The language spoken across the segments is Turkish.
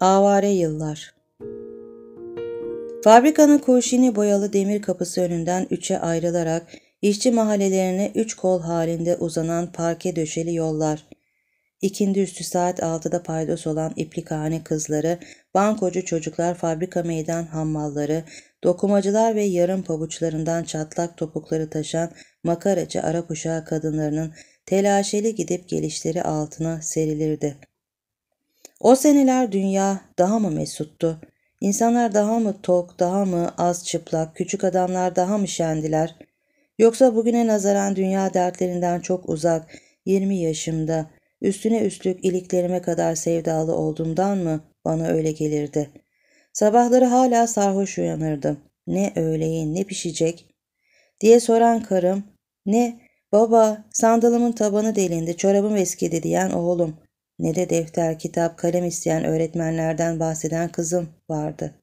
Avare yıllar Fabrikanın kurşini boyalı demir kapısı önünden üçe ayrılarak işçi mahallelerine üç kol halinde uzanan parke döşeli yollar. İkindi üstü saat altıda paydos olan iplikhane kızları, bankocu çocuklar, fabrika meydan hammalları, dokumacılar ve yarım pabuçlarından çatlak topukları taşan makaracı Arap uşağı kadınlarının telaşeli gidip gelişleri altına serilirdi. O seneler dünya daha mı mesuttu? İnsanlar daha mı tok, daha mı az çıplak, küçük adamlar daha mı şendiler? Yoksa bugüne nazaran dünya dertlerinden çok uzak, 20 yaşımda, üstüne üstlük iliklerime kadar sevdalı olduğumdan mı bana öyle gelirdi? Sabahları hala sarhoş uyanırdım. Ne öğleyin, ne pişecek? diye soran karım, ne baba sandalımın tabanı delindi, çorabım eskidi diyen oğlum.'' ne de defter, kitap, kalem isteyen öğretmenlerden bahseden kızım vardı.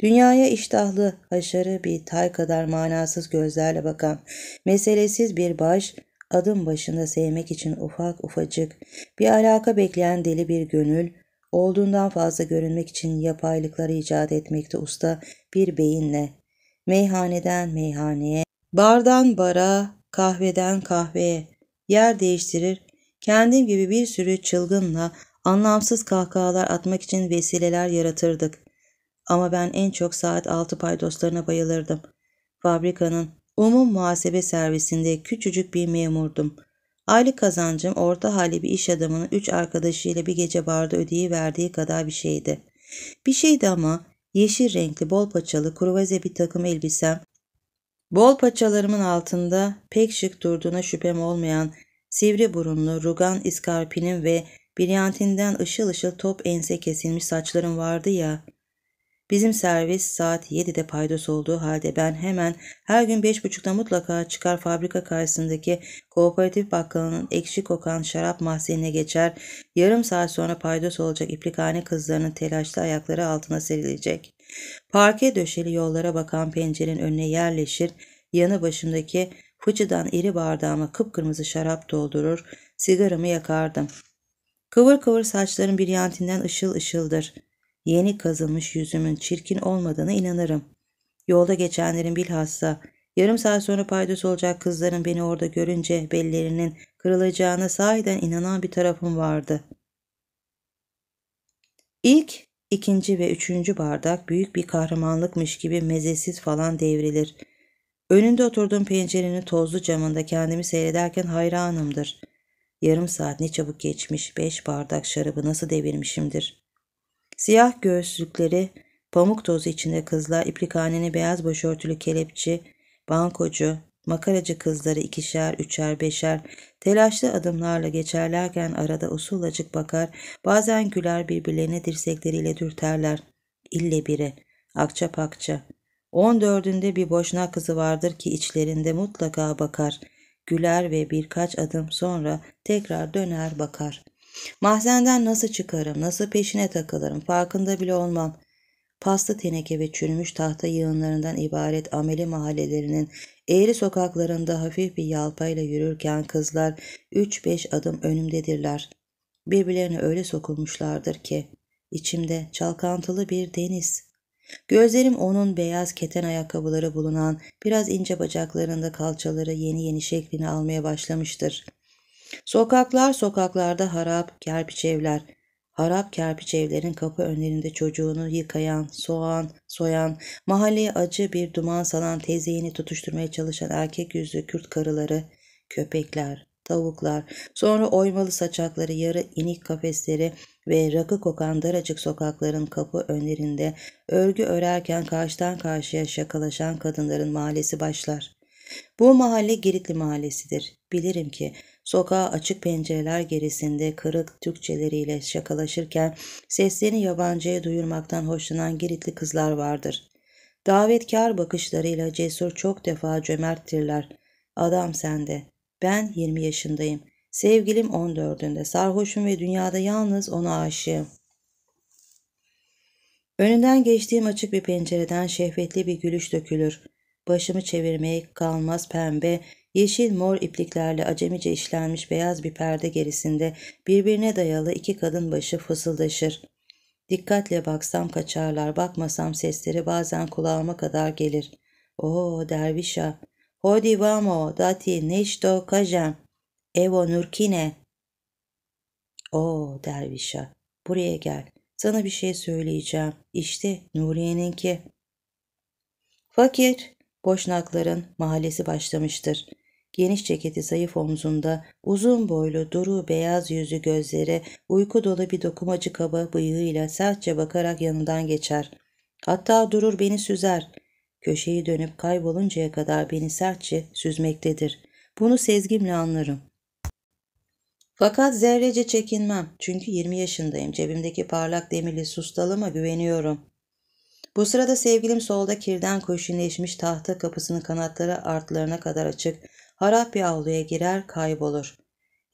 Dünyaya iştahlı, haşarı bir tay kadar manasız gözlerle bakan, meselesiz bir baş, adım başında sevmek için ufak ufacık, bir alaka bekleyen deli bir gönül, olduğundan fazla görünmek için yapaylıkları icat etmekte usta bir beyinle, meyhaneden meyhaneye, bardan bara, kahveden kahveye, yer değiştirir Kendim gibi bir sürü çılgınla anlamsız kahkahalar atmak için vesileler yaratırdık. Ama ben en çok saat altı paydoslarına bayılırdım. Fabrikanın umum muhasebe servisinde küçücük bir memurdum. Aylık kazancım orta hali bir iş adamının üç arkadaşıyla bir gece barda ödeyi verdiği kadar bir şeydi. Bir şeydi ama yeşil renkli bol paçalı kruvaze bir takım elbisem, bol paçalarımın altında pek şık durduğuna şüphem olmayan sivri burunlu, rugan iskarpinin ve biryantinden ışıl ışıl top ense kesilmiş saçların vardı ya. Bizim servis saat 7'de paydos olduğu halde ben hemen her gün 5.30'da mutlaka çıkar fabrika karşısındaki kooperatif bakkalının ekşi kokan şarap mahzenine geçer, yarım saat sonra paydos olacak iplikhane kızlarının telaşlı ayakları altına serilecek. Parke döşeli yollara bakan pencerenin önüne yerleşir, yanı başımdaki Fıçıdan iri bardağıma kıpkırmızı şarap doldurur, sigaramı yakardım. Kıvır kıvır saçların bir yantinden ışıl ışıldır. Yeni kazılmış yüzümün çirkin olmadığına inanırım. Yolda geçenlerin bilhassa yarım saat sonra paydos olacak kızların beni orada görünce bellerinin kırılacağına sahiden inanan bir tarafım vardı. İlk, ikinci ve üçüncü bardak büyük bir kahramanlıkmış gibi mezesiz falan devrilir.'' Önünde oturduğum pencerenin tozlu camında kendimi seyrederken hayranımdır. Yarım saat ne çabuk geçmiş, beş bardak şarabı nasıl devirmişimdir. Siyah göğüslükleri, pamuk tozu içinde kızlar, iplikhaneli beyaz başörtülü kelepçi, bankocu, makaracı kızları ikişer, üçer, beşer, telaşlı adımlarla geçerlerken arada usulacık bakar, bazen güler birbirlerine dirsekleriyle dürterler. İlle biri, akça pakça, On dördünde bir boşnak kızı vardır ki içlerinde mutlaka bakar, güler ve birkaç adım sonra tekrar döner bakar. Mahzenden nasıl çıkarım, nasıl peşine takılırım farkında bile olmam. Pastı teneke ve çürümüş tahta yığınlarından ibaret ameli mahallelerinin eğri sokaklarında hafif bir yalpayla yürürken kızlar 3-5 adım önümdedirler. Birbirlerine öyle sokulmuşlardır ki içimde çalkantılı bir deniz Gözlerim onun beyaz keten ayakkabıları bulunan biraz ince bacaklarında kalçaları yeni yeni şeklini almaya başlamıştır. Sokaklar sokaklarda harap kerpiç evler. Harap kerpiç evlerin kapı önlerinde çocuğunu yıkayan, soğan, soyan, mahalleye acı bir duman salan tezeyini tutuşturmaya çalışan erkek yüzlü Kürt karıları, köpekler, tavuklar, sonra oymalı saçakları, yarı inik kafesleri, ve rakı kokan daracık sokakların kapı önlerinde örgü örerken karşıdan karşıya şakalaşan kadınların mahallesi başlar. Bu mahalle Giritli mahallesidir. Bilirim ki sokağa açık pencereler gerisinde kırık Türkçeleriyle şakalaşırken seslerini yabancıya duyurmaktan hoşlanan Giritli kızlar vardır. Davetkar bakışlarıyla cesur çok defa cömerttirler. Adam sende. Ben 20 yaşındayım. Sevgilim 14'ünde sarhoşum ve dünyada yalnız ona aşığım. Önünden geçtiğim açık bir pencereden şehvetli bir gülüş dökülür. Başımı çevirmeye kalmaz pembe, yeşil mor ipliklerle acemice işlenmiş beyaz bir perde gerisinde birbirine dayalı iki kadın başı fısıldaşır. Dikkatle baksam kaçarlar, bakmasam sesleri bazen kulağıma kadar gelir. Oo oh, O dervişa, hodi vamo, dati, neşto, kajem. Evo Nurkine. O dervişa buraya gel. Sana bir şey söyleyeceğim. İşte Nuriye'ninki. Fakir, Boşnakların mahallesi başlamıştır. Geniş ceketi zayıf omzunda, uzun boylu, duru beyaz yüzü gözleri, uyku dolu bir dokumacı kaba bıyığıyla sertçe bakarak yanından geçer. Hatta durur beni süzer. Köşeyi dönüp kayboluncaya kadar beni sertçe süzmektedir. Bunu sezgimle anlarım. Fakat zerrece çekinmem çünkü 20 yaşındayım. Cebimdeki parlak demirli sustalıma güveniyorum. Bu sırada sevgilim solda kirden koşinleşmiş tahta kapısının kanatları artlarına kadar açık, harap bir avluya girer kaybolur.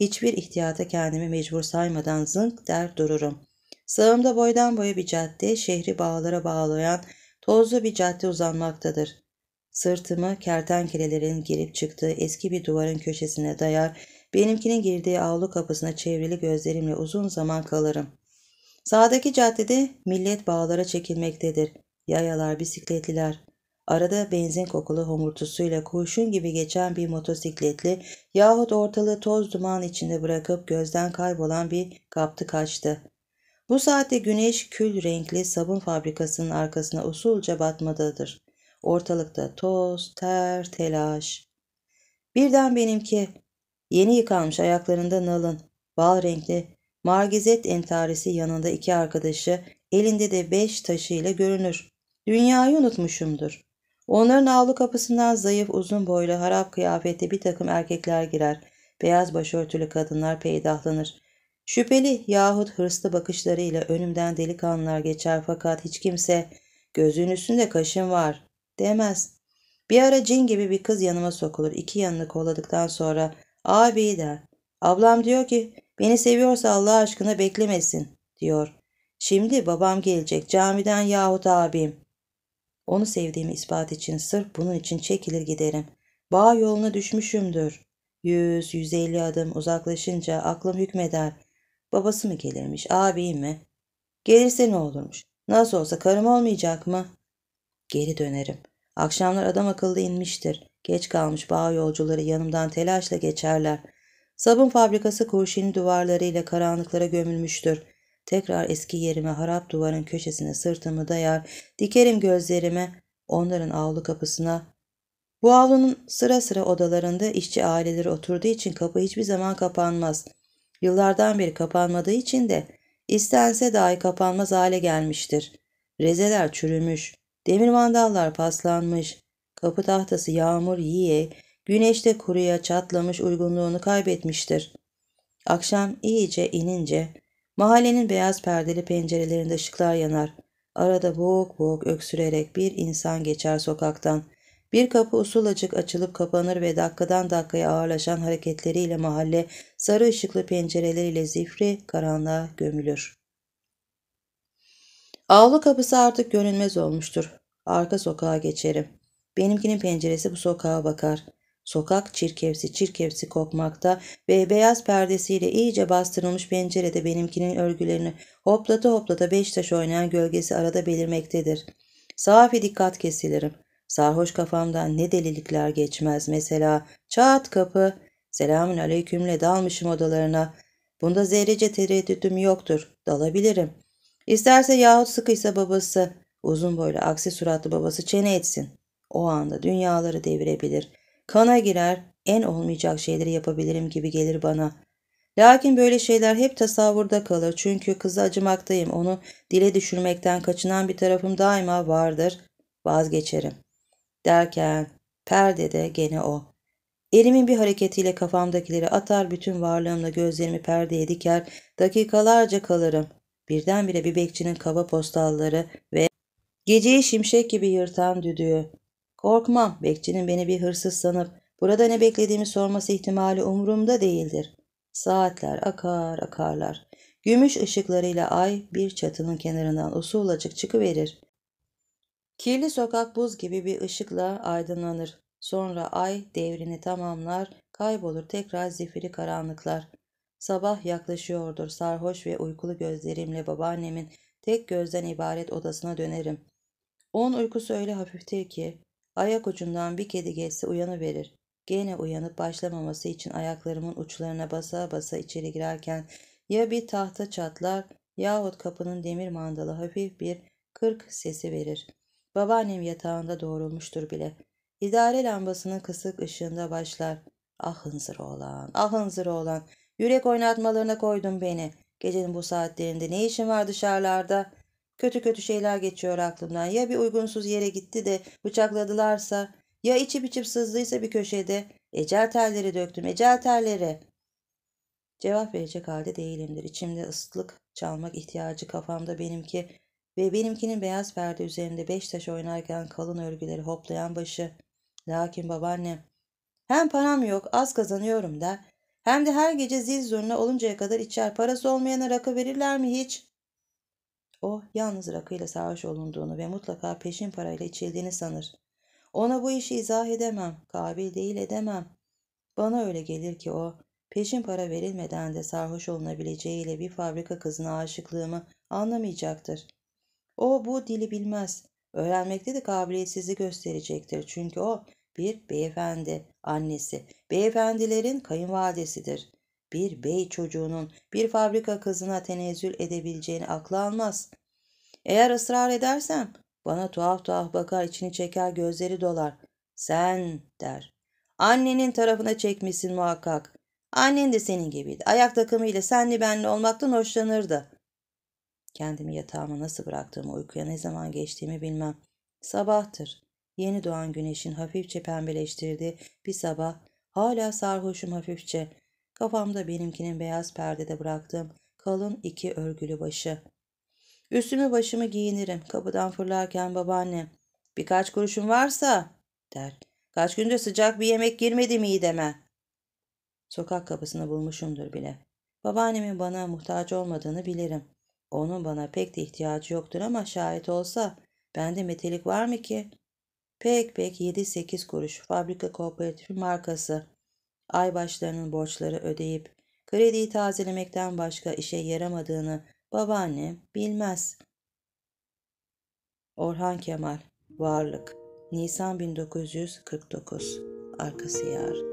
Hiçbir ihtiyata kendimi mecbur saymadan zınk der dururum. Sağımda boydan boya bir cadde, şehri bağlara bağlayan tozlu bir cadde uzanmaktadır. Sırtımı kertenkelelerin girip çıktığı eski bir duvarın köşesine dayar, Benimkinin girdiği avlu kapısına çevrili gözlerimle uzun zaman kalırım. Sağdaki caddede millet bağlara çekilmektedir. Yayalar, bisikletliler. Arada benzin kokulu homurtusuyla kurşun gibi geçen bir motosikletli yahut ortalığı toz duman içinde bırakıp gözden kaybolan bir kaptı kaçtı. Bu saatte güneş kül renkli sabun fabrikasının arkasına usulca batmadadır. Ortalıkta toz, ter, telaş. Birden benimki Yeni yıkanmış ayaklarında nalın, bal renkli, margizet entarisi yanında iki arkadaşı, elinde de beş taşıyla görünür. Dünyayı unutmuşumdur. Onların avlu kapısından zayıf uzun boylu harap kıyafetli bir takım erkekler girer. Beyaz başörtülü kadınlar peydahlanır. Şüpheli yahut hırslı bakışlarıyla önümden delikanlılar geçer fakat hiç kimse gözünün üstünde kaşın var demez. Bir ara cin gibi bir kız yanıma sokulur. İki yanını kolladıktan sonra Abi de, Ablam diyor ki beni seviyorsa Allah aşkına beklemesin diyor. Şimdi babam gelecek camiden yahut abim. Onu sevdiğimi ispat için sırf bunun için çekilir giderim. Bağ yoluna düşmüşümdür. Yüz, yüz elli adım uzaklaşınca aklım hükmeder. Babası mı gelirmiş, abim mi? Gelirse ne olurmuş? Nasıl olsa karım olmayacak mı? Geri dönerim. Akşamlar adam akıllı inmiştir. Geç kalmış bağ yolcuları yanımdan telaşla geçerler. Sabun fabrikası kurşin duvarlarıyla karanlıklara gömülmüştür. Tekrar eski yerime harap duvarın köşesine sırtımı dayar, dikerim gözlerimi onların avlu kapısına. Bu avlunun sıra sıra odalarında işçi aileleri oturduğu için kapı hiçbir zaman kapanmaz. Yıllardan beri kapanmadığı için de istense dahi kapanmaz hale gelmiştir. Rezeler çürümüş, demir mandallar paslanmış, Kapı tahtası yağmur yiye, güneşte kuruya çatlamış uygunluğunu kaybetmiştir. Akşam iyice inince mahallenin beyaz perdeli pencerelerinde ışıklar yanar. Arada boğuk boğuk öksürerek bir insan geçer sokaktan. Bir kapı usulacık açılıp kapanır ve dakikadan dakikaya ağırlaşan hareketleriyle mahalle sarı ışıklı pencereleriyle zifri karanlığa gömülür. Avlu kapısı artık görünmez olmuştur. Arka sokağa geçerim. Benimkinin penceresi bu sokağa bakar. Sokak çirkevsi çirkevsi kokmakta ve beyaz perdesiyle iyice bastırılmış pencerede benimkinin örgülerini hoplata hoplata beş taş oynayan gölgesi arada belirmektedir. Safi dikkat kesilirim. Sarhoş kafamdan ne delilikler geçmez mesela. Çat kapı. Selamün aleykümle dalmışım odalarına. Bunda zerrece tereddütüm yoktur. Dalabilirim. İsterse yahut sıkıysa babası. Uzun boylu aksi suratlı babası çene etsin. O anda dünyaları devirebilir. Kana girer, en olmayacak şeyleri yapabilirim gibi gelir bana. Lakin böyle şeyler hep tasavvurda kalır. Çünkü kızı acımaktayım. Onu dile düşürmekten kaçınan bir tarafım daima vardır. Vazgeçerim. Derken perdede gene o. Elimin bir hareketiyle kafamdakileri atar, bütün varlığımla gözlerimi perdeye diker, dakikalarca kalırım. Birdenbire bir bekçinin kaba postalları ve geceyi şimşek gibi yırtan düdüğü. Korkmam, bekçinin beni bir hırsız sanıp burada ne beklediğimi sorması ihtimali umurumda değildir. Saatler akar akarlar. Gümüş ışıklarıyla ay bir çatının kenarından usulacık çıkıverir. Kirli sokak buz gibi bir ışıkla aydınlanır. Sonra ay devrini tamamlar, kaybolur tekrar zifiri karanlıklar. Sabah yaklaşıyordur sarhoş ve uykulu gözlerimle babaannemin tek gözden ibaret odasına dönerim. Onun uykusu öyle hafiftir ki Ayak ucundan bir kedi geçse uyanıverir. Gene uyanıp başlamaması için ayaklarımın uçlarına basa basa içeri girerken ya bir tahta çatlar yahut kapının demir mandalı hafif bir kırk sesi verir. Babaannem yatağında doğrulmuştur bile. İdare lambasının kısık ışığında başlar. Ah hınzır oğlan, ah hınzır oğlan. Yürek oynatmalarına koydun beni. Gecenin bu saatlerinde ne işin var dışarılarda? Kötü kötü şeyler geçiyor aklımdan. Ya bir uygunsuz yere gitti de bıçakladılarsa, ya içip içip sızdıysa bir köşede. Ecel terleri döktüm, ecel terleri. Cevap verecek halde değilimdir. İçimde ıslık çalmak ihtiyacı kafamda benimki ve benimkinin beyaz perde üzerinde beş taş oynarken kalın örgüleri hoplayan başı. Lakin babaannem hem param yok az kazanıyorum da hem de her gece zil zurna oluncaya kadar içer parası olmayana rakı verirler mi hiç? O yalnız rakıyla sarhoş olunduğunu ve mutlaka peşin parayla içildiğini sanır. Ona bu işi izah edemem, kabil değil edemem. Bana öyle gelir ki o, peşin para verilmeden de sarhoş olunabileceğiyle bir fabrika kızına aşıklığımı anlamayacaktır. O bu dili bilmez. Öğrenmekte de kabiliyetsizliği gösterecektir. Çünkü o bir beyefendi, annesi, beyefendilerin kayınvalidesidir bir bey çocuğunun bir fabrika kızına tenezzül edebileceğini akla almaz. Eğer ısrar edersem bana tuhaf tuhaf bakar içini çeker gözleri dolar. Sen der. Annenin tarafına çekmişsin muhakkak. Annen de senin gibiydi. Ayak takımıyla senli benli olmaktan hoşlanırdı. Kendimi yatağıma nasıl bıraktığımı uykuya ne zaman geçtiğimi bilmem. Sabahtır. Yeni doğan güneşin hafifçe pembeleştirdiği bir sabah hala sarhoşum hafifçe. Kafamda benimkinin beyaz perdede bıraktığım kalın iki örgülü başı. Üstümü başımı giyinirim. Kapıdan fırlarken babaannem birkaç kuruşun varsa der. Kaç gündür sıcak bir yemek girmedi deme. Sokak kapısını bulmuşumdur bile. Babaannemin bana muhtaç olmadığını bilirim. Onun bana pek de ihtiyacı yoktur ama şahit olsa bende metelik var mı ki? Pek pek 7-8 kuruş fabrika kooperatifi markası ay başlarının borçları ödeyip krediyi tazelemekten başka işe yaramadığını babaannem bilmez. Orhan Kemal Varlık Nisan 1949 Arkası Yarın